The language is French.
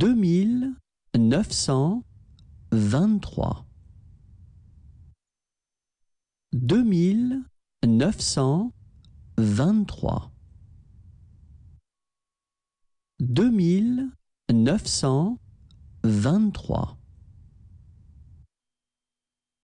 deux mille neuf cent vingt-trois deux mille neuf cent vingt-trois deux mille neuf cent vingt-trois